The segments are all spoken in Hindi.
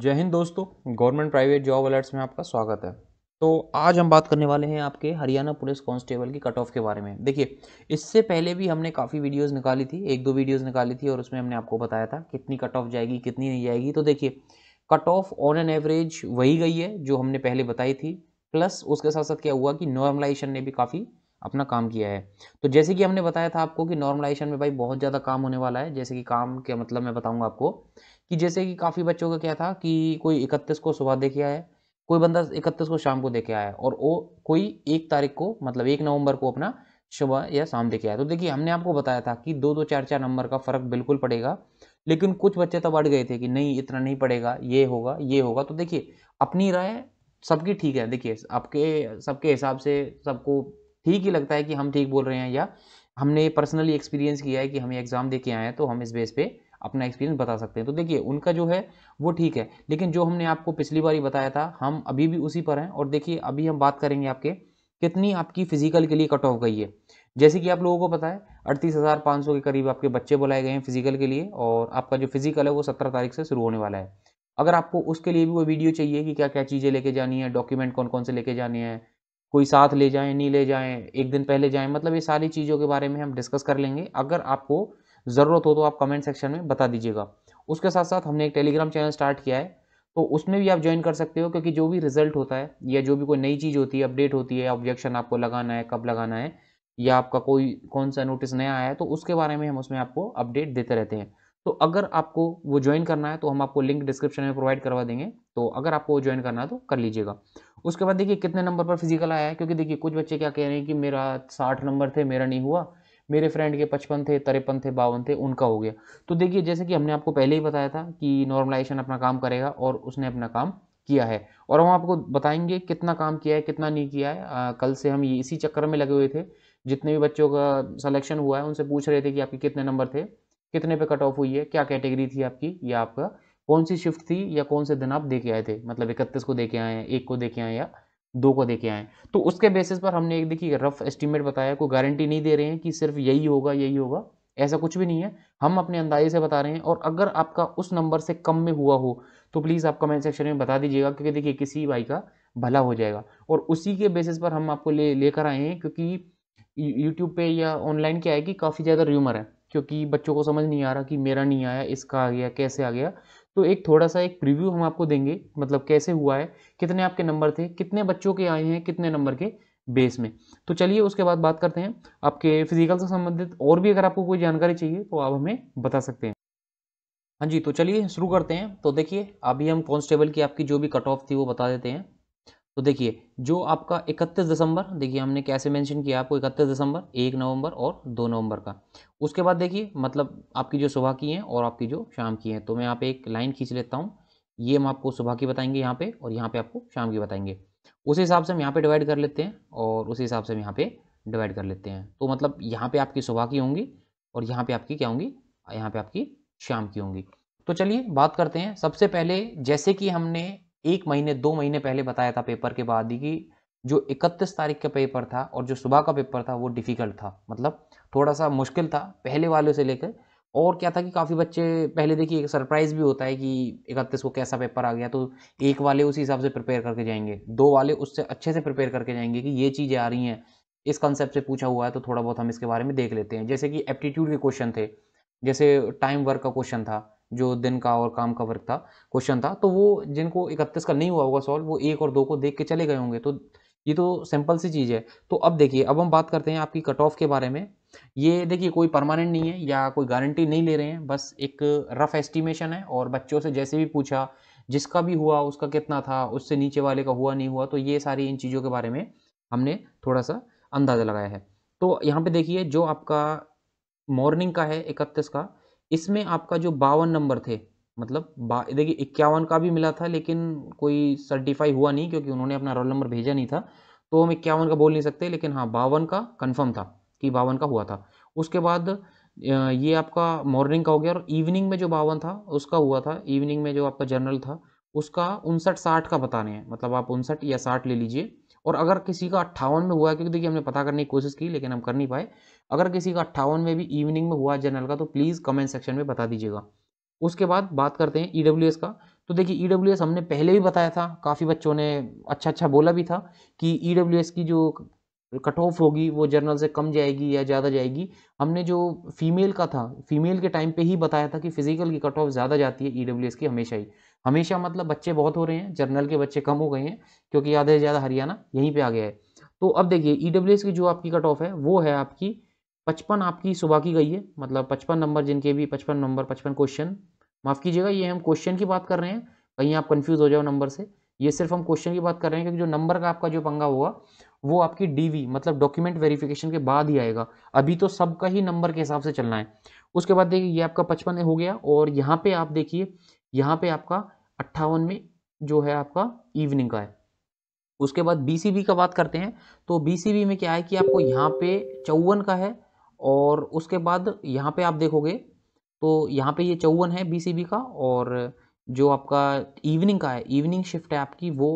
जय हिंद दोस्तों गवर्नमेंट प्राइवेट जॉब अलर्ट्स में आपका स्वागत है तो आज हम बात करने वाले हैं आपके हरियाणा पुलिस कांस्टेबल की कट ऑफ के बारे में देखिए इससे पहले भी हमने काफ़ी वीडियोस निकाली थी एक दो वीडियोस निकाली थी और उसमें हमने आपको बताया था कितनी कट ऑफ जाएगी कितनी नहीं जाएगी तो देखिए cut off on an average वही गई है जो हमने पहले बताई थी प्लस उसके साथ साथ क्या हुआ कि नॉर्मलाइजेशन ने भी काफ़ी अपना काम किया है तो जैसे कि हमने बताया था आपको कि नॉर्मलाइजेशन में भाई बहुत ज़्यादा काम होने वाला है जैसे कि काम के मतलब मैं बताऊँगा आपको कि जैसे कि काफ़ी बच्चों का क्या था कि कोई इकतीस को सुबह देख आया है कोई बंदा इकतीस को शाम को देख आया है और वो कोई एक तारीख को मतलब एक नवंबर को अपना सुबह या शाम के आया तो देखिए हमने आपको बताया था कि दो दो चार चार नंबर का फ़र्क बिल्कुल पड़ेगा लेकिन कुछ बच्चे तो बढ़ गए थे कि नहीं इतना नहीं पड़ेगा ये होगा ये होगा तो देखिए अपनी राय सबकी ठीक है देखिए आपके सबके हिसाब से सबको ठीक ही लगता है कि हम ठीक बोल रहे हैं या हमने पर्सनली एक्सपीरियंस किया है कि हम एग्ज़ाम दे के आए हैं तो हम इस बेस पे अपना एक्सपीरियंस बता सकते हैं तो देखिए उनका जो है वो ठीक है लेकिन जो हमने आपको पिछली बार ही बताया था हम अभी भी उसी पर हैं और देखिए अभी हम बात करेंगे आपके कितनी आपकी फिजिकल के लिए कट ऑफ गई है जैसे कि आप लोगों को पता है अड़तीस हज़ार पाँच सौ के करीब आपके बच्चे बुलाए गए हैं फिजिकल के लिए और आपका जो फिजिकल है वो सत्रह तारीख से शुरू होने वाला है अगर आपको उसके लिए भी वो वीडियो चाहिए कि क्या क्या चीज़ें लेके जानी है डॉक्यूमेंट कौन कौन से लेके जाने हैं कोई साथ ले जाएं नहीं ले जाएं एक दिन पहले जाएं मतलब ये सारी चीज़ों के बारे में हम डिस्कस कर लेंगे अगर आपको ज़रूरत हो तो आप कमेंट सेक्शन में बता दीजिएगा उसके साथ साथ हमने एक टेलीग्राम चैनल स्टार्ट किया है तो उसमें भी आप ज्वाइन कर सकते हो क्योंकि जो भी रिजल्ट होता है या जो भी कोई नई चीज़ होती है अपडेट होती है ऑब्जेक्शन आपको लगाना है कब लगाना है या आपका कोई कौन सा नोटिस नया आया है तो उसके बारे में हम उसमें आपको अपडेट देते रहते हैं तो अगर आपको वो ज्वाइन करना है तो हम आपको लिंक डिस्क्रिप्शन में प्रोवाइड करवा देंगे तो अगर आपको वो ज्वाइन करना है तो कर लीजिएगा उसके बाद देखिए कितने नंबर पर फिजिकल आया है क्योंकि देखिए कुछ बच्चे क्या कह रहे हैं कि मेरा साठ नंबर थे मेरा नहीं हुआ मेरे फ्रेंड के पचपन थे तिरपन थे बावन थे उनका हो गया तो देखिए जैसे कि हमने आपको पहले ही बताया था कि नॉर्मलाइजेशन अपना काम करेगा और उसने अपना काम किया है और हम आपको बताएंगे कितना काम किया है कितना नहीं किया है आ, कल से हम इसी चक्कर में लगे हुए थे जितने भी बच्चों का सलेक्शन हुआ है उनसे पूछ रहे थे कि आपके कितने नंबर थे कितने पे कट ऑफ हुई है क्या कैटेगरी थी आपकी या आपका कौन सी शिफ्ट थी या कौन से दिन आप दे के आए थे मतलब इकतीस को दे के आए हैं एक को दे के आए या दो को दे के आए तो उसके बेसिस पर हमने एक देखिए रफ एस्टिमेट बताया कोई गारंटी नहीं दे रहे हैं कि सिर्फ यही होगा यही होगा ऐसा कुछ भी नहीं है हम अपने अंदाजे से बता रहे हैं और अगर आपका उस नंबर से कम में हुआ हो तो प्लीज़ आप कमेंट सेक्शन में बता दीजिएगा क्योंकि देखिए किसी भाई का भला हो जाएगा और उसी के बेसिस पर हम आपको ले लेकर आए हैं क्योंकि यूट्यूब पे या ऑनलाइन क्या है कि काफ़ी ज़्यादा र्यूमर है क्योंकि बच्चों को समझ नहीं आ रहा कि मेरा नहीं आया इसका आ गया कैसे आ गया तो एक थोड़ा सा एक प्रीव्यू हम आपको देंगे मतलब कैसे हुआ है कितने आपके नंबर थे कितने बच्चों के आए हैं कितने नंबर के बेस में तो चलिए उसके बाद बात करते हैं आपके फिजिकल से संबंधित और भी अगर आपको कोई जानकारी चाहिए तो आप हमें बता सकते हैं हाँ जी तो चलिए शुरू करते हैं तो देखिए अभी हम कॉन्स्टेबल की आपकी जो भी कट ऑफ थी वो बता देते हैं तो देखिए जो आपका 31 दिसंबर देखिए हमने कैसे मेंशन किया आपको 31 दिसंबर एक नवंबर और दो नवंबर का उसके बाद देखिए मतलब आपकी जो सुबह की हैं और आपकी जो शाम की हैं तो मैं यहाँ पे एक लाइन खींच लेता हूँ ये हम आपको सुबह की बताएंगे यहाँ पे और यहाँ पे आपको शाम की बताएंगे उस हिसाब से हम यहाँ पर डिवाइड कर लेते हैं और उस हिसाब से हम यहाँ पर डिवाइड कर लेते हैं तो मतलब यहाँ पर आपकी सुबह की होंगी और यहाँ पर आपकी क्या होंगी यहाँ पर आपकी शाम की होंगी तो चलिए बात करते हैं सबसे पहले जैसे कि हमने एक महीने दो महीने पहले बताया था पेपर के बाद ही कि जो इकतीस तारीख का पेपर था और जो सुबह का पेपर था वो डिफ़िकल्ट था मतलब थोड़ा सा मुश्किल था पहले वाले से लेकर और क्या था कि काफ़ी बच्चे पहले देखिए सरप्राइज़ भी होता है कि इकतीस को कैसा पेपर आ गया तो एक वाले उसी हिसाब से प्रिपेयर करके जाएंगे दो वाले उससे अच्छे से प्रिपेयर करके जाएंगे कि ये चीज़ें आ रही हैं इस कंसेप्ट से पूछा हुआ है तो थोड़ा बहुत हम इसके बारे में देख लेते हैं जैसे कि एप्टीट्यूड के क्वेश्चन थे जैसे टाइम वर्क का क्वेश्चन था जो दिन का और काम का वर्क था क्वेश्चन था तो वो जिनको इकतीस का नहीं हुआ होगा सॉल्व वो एक और दो को देख के चले गए होंगे तो ये तो सिंपल सी चीज़ है तो अब देखिए अब हम बात करते हैं आपकी कट ऑफ के बारे में ये देखिए कोई परमानेंट नहीं है या कोई गारंटी नहीं ले रहे हैं बस एक रफ एस्टिमेशन है और बच्चों से जैसे भी पूछा जिसका भी हुआ उसका कितना था उससे नीचे वाले का हुआ नहीं हुआ तो ये सारी इन चीज़ों के बारे में हमने थोड़ा सा अंदाज़ा लगाया है तो यहाँ पे देखिए जो आपका मॉर्निंग का है इकतीस का इसमें आपका जो बावन नंबर थे मतलब देखिए इक्यावन का भी मिला था लेकिन कोई सर्टिफाई हुआ नहीं क्योंकि उन्होंने अपना रोल नंबर भेजा नहीं था तो हम इक्यावन का बोल नहीं सकते लेकिन हाँ बावन का कन्फर्म था कि बावन का हुआ था उसके बाद ये आपका मॉर्निंग का हो गया और इवनिंग में जो बावन था उसका हुआ था इवनिंग में जो आपका जनरल था उसका उनसठ साठ का बताने हैं मतलब आप उनसठ या साठ ले लीजिए और अगर किसी का अट्ठावन में हुआ क्योंकि देखिए हमने पता करने की कोशिश की लेकिन हम कर नहीं पाए अगर किसी का अट्ठावन में भी इवनिंग में हुआ जनरल का तो प्लीज़ कमेंट सेक्शन में बता दीजिएगा उसके बाद बात करते हैं ई e का तो देखिए ई e हमने पहले भी बताया था काफ़ी बच्चों ने अच्छा अच्छा बोला भी था कि ई e की जो कट ऑफ होगी वो जर्नल से कम जाएगी या ज़्यादा जाएगी हमने जो फीमेल का था फीमेल के टाइम पे ही बताया था कि फिजिकल की कट ऑफ ज़्यादा जाती है ई e की हमेशा ही हमेशा मतलब बच्चे बहुत हो रहे हैं जर्नल के बच्चे कम हो गए हैं क्योंकि आधे से ज़्यादा हरियाणा यहीं पर आ गया है तो अब देखिए ई e की जो आपकी कट ऑफ है वो है आपकी पचपन आपकी सुबह की गई है मतलब पचपन नंबर जिनके भी पचपन नंबर पचपन क्वेश्चन माफ़ कीजिएगा ये हम क्वेश्चन की बात कर रहे हैं कहीं आप कन्फ्यूज़ हो जाओ नंबर से ये सिर्फ हम क्वेश्चन की बात कर रहे हैं क्योंकि जो नंबर का आपका जो पंगा होगा वो आपकी डीवी मतलब डॉक्यूमेंट वेरिफिकेशन के बाद ही आएगा अभी तो सबका ही नंबर के हिसाब से चलना है उसके बाद देखिए ये आपका पचपन हो गया और यहाँ पे आप देखिए यहाँ पे आपका अट्ठावन में जो है आपका इवनिंग का है उसके बाद बीसीबी का बात करते हैं तो बीसीबी में क्या है कि आपको यहाँ पे चौवन का है और उसके बाद यहाँ पे आप देखोगे तो यहाँ पे ये चौवन है बीसीबी का और जो आपका इवनिंग का है इवनिंग शिफ्ट है आपकी वो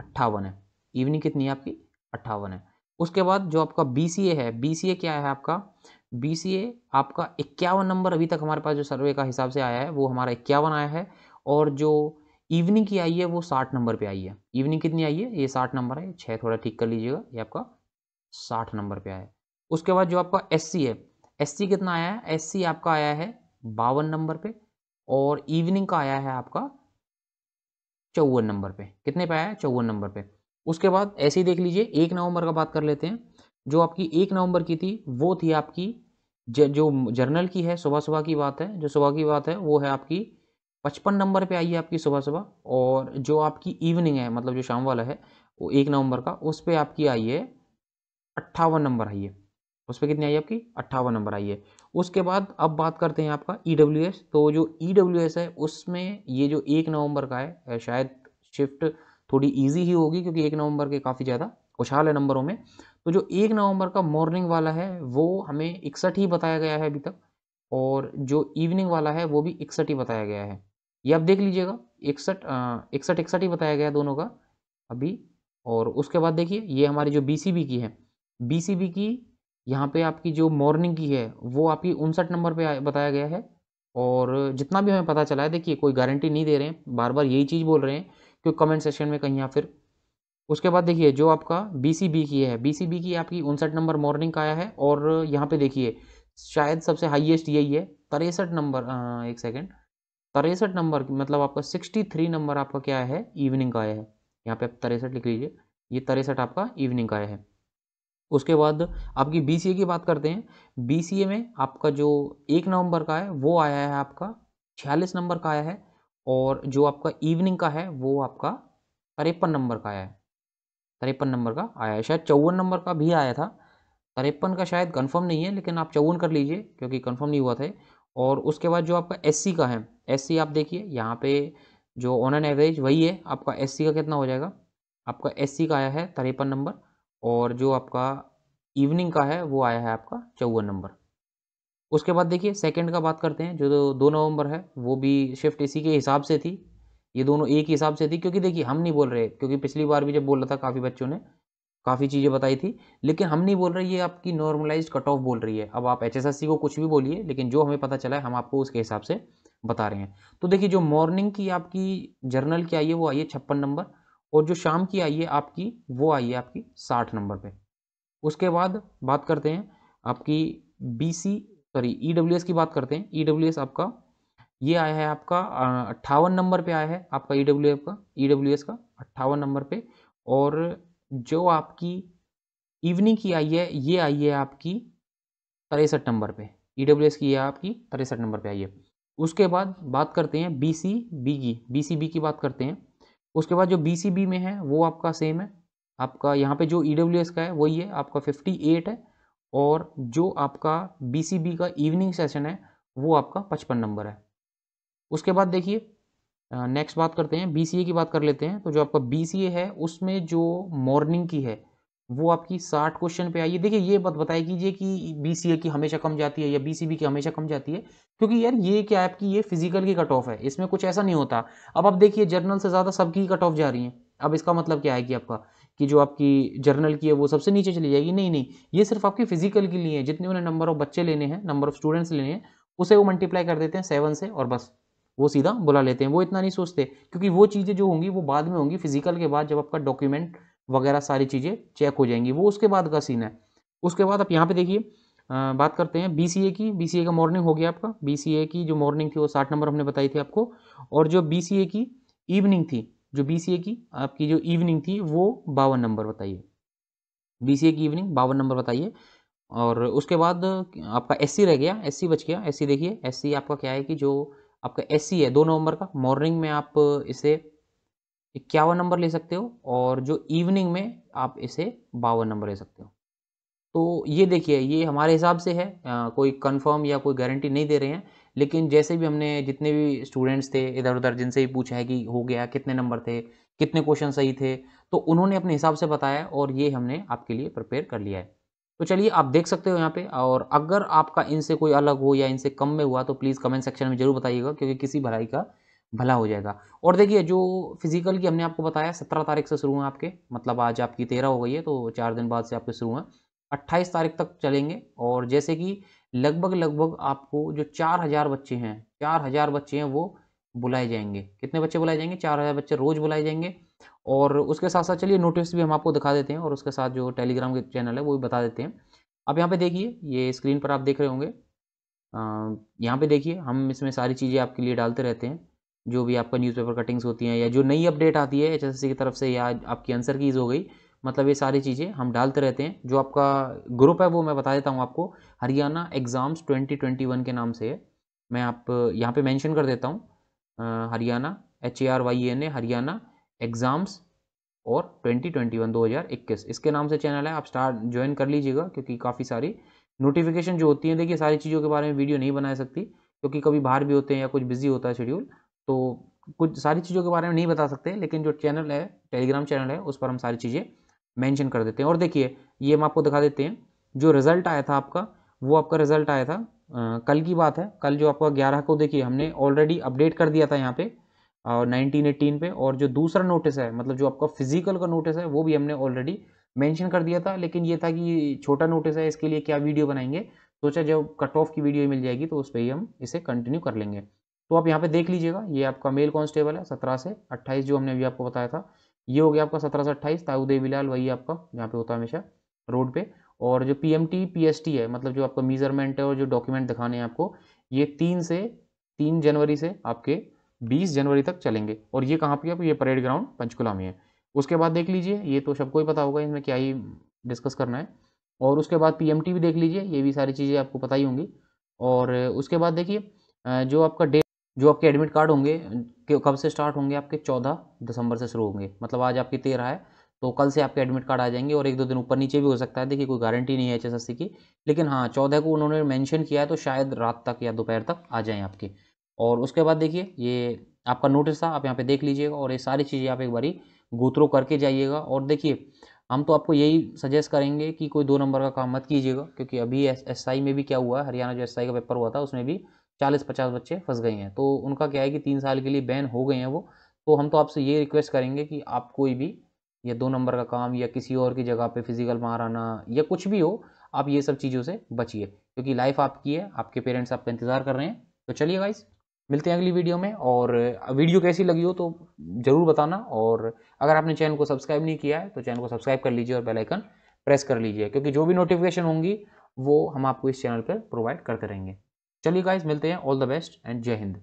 अट्ठावन है इवनिंग कितनी है आपकी अट्ठावन है उसके बाद जो आपका बी है बी क्या है आपका बी आपका इक्यावन नंबर अभी तक हमारे पास जो सर्वे का हिसाब से आया है वो हमारा इक्यावन आया है और जो इवनिंग की आई है वो साठ नंबर पे आई है इवनिंग कितनी आई है ये साठ नंबर है छः थोड़ा ठीक कर लीजिएगा ये आपका साठ नंबर पे आया है उसके बाद जो आपका एस है एस कितना आया है एस आपका आया है बावन नंबर पे और इवनिंग का आया है आपका चौवन नंबर पे कितने पे आया है चौवन नंबर पे उसके बाद ऐसे ही देख लीजिए एक नवंबर का बात कर लेते हैं जो आपकी एक नवंबर की थी वो थी आपकी ज, जो जर्नल की है सुबह सुबह की बात है जो सुबह की बात है वो है आपकी पचपन नंबर पे आई है आपकी सुबह सुबह और जो आपकी इवनिंग है मतलब जो शाम वाला है वो एक नवंबर का उस पर आपकी आई है अट्ठावन नंबर आई है उस पर कितनी आई आपकी अट्ठावन नंबर आई है उसके बाद अब बात करते हैं आपका ई e तो जो ई e है उसमें ये जो एक नवंबर का है शायद शिफ्ट थोड़ी ईजी ही होगी क्योंकि एक नवंबर के काफ़ी ज़्यादा खुशहाल है नंबरों में तो जो एक नवंबर का मॉर्निंग वाला है वो हमें इकसठ ही बताया गया है अभी तक और जो इवनिंग वाला है वो भी इकसठ ही बताया गया है ये आप देख लीजिएगा इकसठ इकसठ इकसठ ही बताया गया दोनों का अभी और उसके बाद देखिए ये हमारी जो बी की है बी की यहाँ पे आपकी जो मॉर्निंग की है वो आपकी उनसठ नंबर पर बताया गया है और जितना भी हमें पता चला है देखिए कोई गारंटी नहीं दे रहे हैं बार बार यही चीज़ बोल रहे हैं कि कमेंट सेक्शन में कहीं या फिर उसके बाद देखिए जो आपका बी सी बी की है बी सी बी की आपकी उनसठ नंबर मॉर्निंग का आया है और यहाँ पे देखिए शायद सबसे हाईएस्ट यही है तिरसठ नंबर एक सेकेंड तिरसठ नंबर मतलब आपका सिक्सटी थ्री नंबर आपका क्या है इवनिंग का आया है यहाँ पे आप तिरसठ लिख लीजिए ये तिरसठ आपका इवनिंग का आया है उसके बाद आपकी बी की बात करते हैं बी में आपका जो एक नवंबर का है वो आया है आपका छियालीस नंबर का आया है और जो आपका इवनिंग का है वो आपका तिरपन नंबर का आया है तिरपन नंबर का आया है शायद चौवन नंबर का भी आया था तिरपन का शायद कंफर्म नहीं है लेकिन आप चौवन कर लीजिए क्योंकि कंफर्म नहीं हुआ था और उसके बाद जो आपका एससी का है एससी आप देखिए यहाँ पे जो ऑन एन एवरेज वही है आपका एससी का कितना हो जाएगा आपका एससी का आया है तिरपन नंबर और जो आपका इवनिंग का है वो आया है आपका चौवन नंबर उसके बाद देखिए सेकंड का बात करते हैं जो दो नवंबर है वो भी शिफ्ट इसी के हिसाब से थी ये दोनों एक हिसाब से थी क्योंकि देखिए हम नहीं बोल रहे क्योंकि पिछली बार भी जब बोल रहा था काफ़ी बच्चों ने काफ़ी चीज़ें बताई थी लेकिन हम नहीं बोल रहे ये आपकी नॉर्मलाइज कट ऑफ बोल रही है अब आप एच को कुछ भी बोलिए लेकिन जो हमें पता चला है हम आपको उसके हिसाब से बता रहे हैं तो देखिए जो मॉर्निंग की आपकी जर्नल की आई है वो आई है छप्पन नंबर और जो शाम की आई है आपकी वो आई है आपकी साठ नंबर पर उसके बाद बात करते हैं आपकी B C sorry E e की बात करते हैं ई e आपका ये आया है आपका अट्ठावन नंबर पे आया है आपका ई e डब्ल्यू का ई का अट्ठावन नंबर पे और जो आपकी इवनिंग की आई है ये आई है आपकी तिरसठ नंबर पे ई की ये आपकी तिरसठ नंबर पे आई है उसके बाद बात करते हैं बी सी बी की बी सी बी की बात करते हैं उसके बाद जो बी सी बी में है वो आपका सेम है आपका यहाँ पे जो ई का है वही है आपका फिफ्टी एट है और जो आपका बीसीबी का इवनिंग सेशन है वो आपका पचपन नंबर है उसके बाद देखिए नेक्स्ट बात करते हैं बीसीए की बात कर लेते हैं तो जो आपका बीसीए है उसमें जो मॉर्निंग की है वो आपकी साठ क्वेश्चन पे आई है देखिए ये बात बताया कीजिए कि बीसीए की हमेशा कम जाती है या बीसीबी की हमेशा कम जाती है क्योंकि यार ये क्या है आपकी ये फिजिकल की कट ऑफ है इसमें कुछ ऐसा नहीं होता अब आप देखिए जर्नल से ज़्यादा सबकी कट ऑफ जा रही है अब इसका मतलब क्या है कि आपका कि जो आपकी जर्नल की है वो सबसे नीचे चली जाएगी नहीं नहीं ये सिर्फ आपकी फिजिकल के लिए है जितने उन्हें नंबर ऑफ बच्चे लेने हैं नंबर ऑफ स्टूडेंट्स लेने हैं उसे वो मल्टीप्लाई कर देते हैं सेवन से और बस वो सीधा बुला लेते हैं वो इतना नहीं सोचते क्योंकि वो चीज़ें जो होंगी वो बाद में होंगी फिजिकल के बाद जब आपका डॉक्यूमेंट वगैरह सारी चीज़ें चेक हो जाएंगी वो उसके बाद का सीन है उसके बाद आप यहाँ पे देखिए बात करते हैं बी की बी का मॉर्निंग हो गया आपका बी की जो मॉर्निंग थी वो साठ नंबर हमने बताई थी आपको और जो बी की इवनिंग थी जो बी की आपकी जो इवनिंग थी वो बावन नंबर बताइए बी की इवनिंग बावन नंबर बताइए और उसके बाद आपका एस रह गया एस बच गया एस देखिए एस आपका क्या है कि जो आपका एस है दो नवंबर का मॉर्निंग में आप इसे इक्यावन नंबर ले सकते हो और जो इवनिंग में आप इसे बावन नंबर ले सकते हो तो ये देखिए ये हमारे हिसाब से है आ, कोई कंफर्म या कोई गारंटी नहीं दे रहे हैं लेकिन जैसे भी हमने जितने भी स्टूडेंट्स थे इधर उधर जिनसे भी पूछा है कि हो गया कितने नंबर थे कितने क्वेश्चन सही थे तो उन्होंने अपने हिसाब से बताया और ये हमने आपके लिए प्रिपेयर कर लिया है तो चलिए आप देख सकते हो यहाँ पे और अगर आपका इनसे कोई अलग हो या इनसे कम में हुआ तो प्लीज़ कमेंट सेक्शन में ज़रूर बताइएगा क्योंकि किसी भलाई का भला हो जाएगा और देखिए जो फिजिकल की हमने आपको बताया सत्रह तारीख से शुरू हुआ आपके मतलब आज आपकी तेरह हो गई है तो चार दिन बाद से आपके शुरू हैं अट्ठाईस तारीख तक चलेंगे और जैसे कि लगभग लगभग आपको जो चार हज़ार बच्चे हैं चार हज़ार बच्चे हैं वो बुलाए जाएंगे कितने बच्चे बुलाए जाएंगे चार हज़ार बच्चे रोज़ बुलाए जाएंगे और उसके साथ साथ चलिए नोटिस भी हम आपको दिखा देते हैं और उसके साथ जो टेलीग्राम के चैनल है वो भी बता देते हैं अब यहाँ पे देखिए ये स्क्रीन पर आप देख रहे होंगे यहाँ पे देखिए हम इसमें सारी चीज़ें आपके लिए डालते रहते हैं जो भी आपका न्यूज़पेपर कटिंग्स होती हैं या जो नई अपडेट आती है एच की तरफ से या आपकी आंसर कीज़ हो गई मतलब ये सारी चीज़ें हम डालते रहते हैं जो आपका ग्रुप है वो मैं बता देता हूँ आपको हरियाणा एग्ज़ाम्स 2021 के नाम से है मैं आप यहाँ पे मेंशन कर देता हूँ Haryana H A R Y N A Haryana exams और 2021 2021 इसके नाम से चैनल है आप स्टार्ट ज्वाइन कर लीजिएगा क्योंकि काफ़ी सारी नोटिफिकेशन जो होती है देखिए सारी चीज़ों के बारे में वीडियो नहीं बना सकती क्योंकि कभी बाहर भी होते हैं या कुछ बिजी होता है शेड्यूल तो कुछ सारी चीज़ों के बारे में नहीं बता सकते लेकिन जो चैनल है टेलीग्राम चैनल है उस पर हम सारी चीज़ें मेंशन कर देते हैं और देखिए ये हम आपको दिखा देते हैं जो रिजल्ट आया था आपका वो आपका रिजल्ट आया था आ, कल की बात है कल जो आपका ग्यारह को देखिए हमने ऑलरेडी अपडेट कर दिया था यहाँ पे नाइनटीन एटीन पे और जो दूसरा नोटिस है मतलब जो आपका फिजिकल का नोटिस है वो भी हमने ऑलरेडी मेंशन कर दिया था लेकिन ये था कि छोटा नोटिस है इसके लिए क्या वीडियो बनाएंगे सोचा जब कट ऑफ की वीडियो मिल जाएगी तो उस पर ही हम इसे कंटिन्यू कर लेंगे तो आप यहाँ पे देख लीजिएगा ये आपका मेल कांस्टेबल है सत्रह से अट्ठाईस जो हमने अभी आपको बताया था ये हो गया आपका सत्रह सौ अट्ठाईस ताऊ देवी लाल वही आपका यहाँ पे होता है हमेशा रोड पे और जो P M T P S T है मतलब जो आपका मीजरमेंट है और जो डॉक्यूमेंट दिखाने हैं आपको ये तीन से तीन जनवरी से आपके बीस जनवरी तक चलेंगे और ये कहाँ पे आप ये परेड ग्राउंड पंचकुला में है उसके बाद देख लीजिए ये तो सबको ही पता होगा इसमें क्या ही डिस्कस करना है और उसके बाद पी भी देख लीजिए ये भी सारी चीज़ें आपको पता ही होंगी और उसके बाद देखिए जो आपका डे जो आपके एडमिट कार्ड होंगे कब से स्टार्ट होंगे आपके चौदह दिसंबर से शुरू होंगे मतलब आज आपकी तेरह है तो कल से आपके एडमिट कार्ड आ जाएंगे और एक दो दिन ऊपर नीचे भी हो सकता है देखिए कोई गारंटी नहीं है एच की लेकिन हाँ चौदह को उन्होंने मैंशन किया है तो शायद रात तक या दोपहर तक आ जाएँ आपके और उसके बाद देखिए ये आपका नोटिस था आप यहाँ पे देख लीजिएगा और ये सारी चीज़ें आप एक बारी गोत्रो करके जाइएगा और देखिए हम तो आपको यही सजेस्ट करेंगे कि कोई दो नंबर का काम मत कीजिएगा क्योंकि अभी एस एस आई में भी क्या हुआ हरियाणा जो एस आई का पेपर हुआ था उसमें भी चालीस पचास बच्चे फंस गए हैं तो उनका क्या है कि तीन साल के लिए बैन हो गए हैं वो तो हम तो आपसे ये रिक्वेस्ट करेंगे कि आप कोई भी या दो नंबर का काम या किसी और की जगह पे फिजिकल मार आना या कुछ भी हो आप ये सब चीज़ों से बचिए क्योंकि लाइफ आपकी है आपके पेरेंट्स आपका इंतज़ार कर रहे हैं तो चलिए गाइस मिलते हैं अगली वीडियो में और वीडियो कैसी लगी हो तो ज़रूर बताना और अगर आपने चैनल को सब्सक्राइब नहीं किया है तो चैनल को सब्सक्राइब कर लीजिए और बेलाइकन प्रेस कर लीजिए क्योंकि जो भी नोटिफिकेशन होंगी वो हम आपको इस चैनल पर प्रोवाइड करते रहेंगे चलिए गाइज मिलते हैं ऑल द बेस्ट एंड जय हिंद